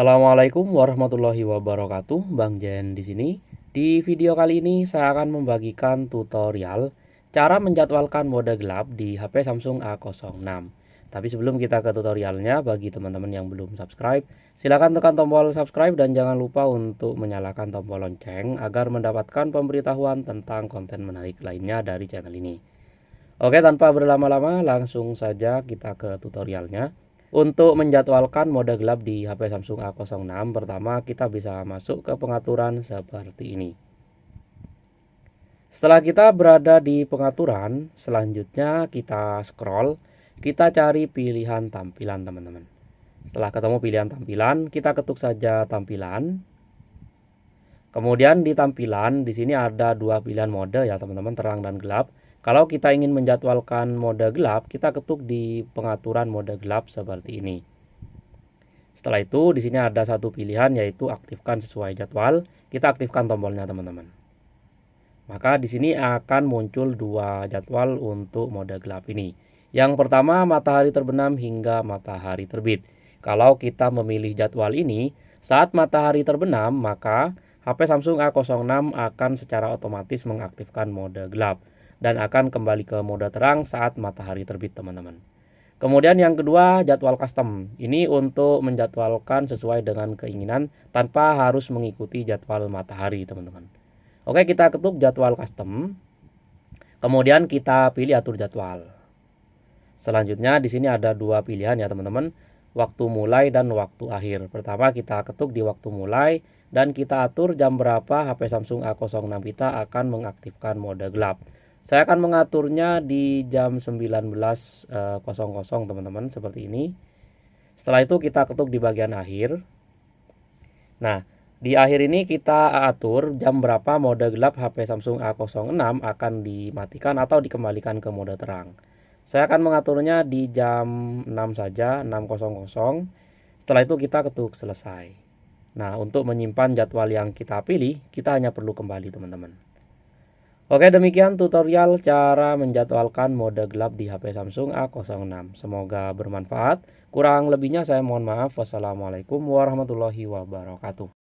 Assalamualaikum warahmatullahi wabarakatuh, Bang Jen di sini. Di video kali ini saya akan membagikan tutorial cara menjadwalkan mode gelap di HP Samsung A06. Tapi sebelum kita ke tutorialnya, bagi teman-teman yang belum subscribe, silakan tekan tombol subscribe dan jangan lupa untuk menyalakan tombol lonceng agar mendapatkan pemberitahuan tentang konten menarik lainnya dari channel ini. Oke, tanpa berlama-lama, langsung saja kita ke tutorialnya. Untuk menjadwalkan mode gelap di HP Samsung A06 pertama kita bisa masuk ke pengaturan seperti ini. Setelah kita berada di pengaturan, selanjutnya kita scroll, kita cari pilihan tampilan teman-teman. Setelah ketemu pilihan tampilan, kita ketuk saja tampilan. Kemudian di tampilan di sini ada dua pilihan mode ya teman-teman, terang dan gelap. Kalau kita ingin menjadwalkan mode gelap, kita ketuk di pengaturan mode gelap seperti ini. Setelah itu, di sini ada satu pilihan yaitu aktifkan sesuai jadwal. Kita aktifkan tombolnya, teman-teman. Maka di sini akan muncul dua jadwal untuk mode gelap ini. Yang pertama, matahari terbenam hingga matahari terbit. Kalau kita memilih jadwal ini, saat matahari terbenam, maka HP Samsung A06 akan secara otomatis mengaktifkan mode gelap dan akan kembali ke mode terang saat matahari terbit teman-teman. Kemudian yang kedua jadwal custom. Ini untuk menjadwalkan sesuai dengan keinginan tanpa harus mengikuti jadwal matahari teman-teman. Oke kita ketuk jadwal custom. Kemudian kita pilih atur jadwal. Selanjutnya di sini ada dua pilihan ya teman-teman, waktu mulai dan waktu akhir. Pertama kita ketuk di waktu mulai dan kita atur jam berapa HP Samsung A06 kita akan mengaktifkan mode gelap. Saya akan mengaturnya di jam 19.00 eh, teman-teman seperti ini. Setelah itu kita ketuk di bagian akhir. Nah, di akhir ini kita atur jam berapa mode gelap HP Samsung A06 akan dimatikan atau dikembalikan ke mode terang. Saya akan mengaturnya di jam 6 saja, 6.00. Setelah itu kita ketuk selesai. Nah, untuk menyimpan jadwal yang kita pilih, kita hanya perlu kembali teman-teman. Oke demikian tutorial cara menjadwalkan mode gelap di HP Samsung A06. Semoga bermanfaat. Kurang lebihnya saya mohon maaf. Wassalamualaikum warahmatullahi wabarakatuh.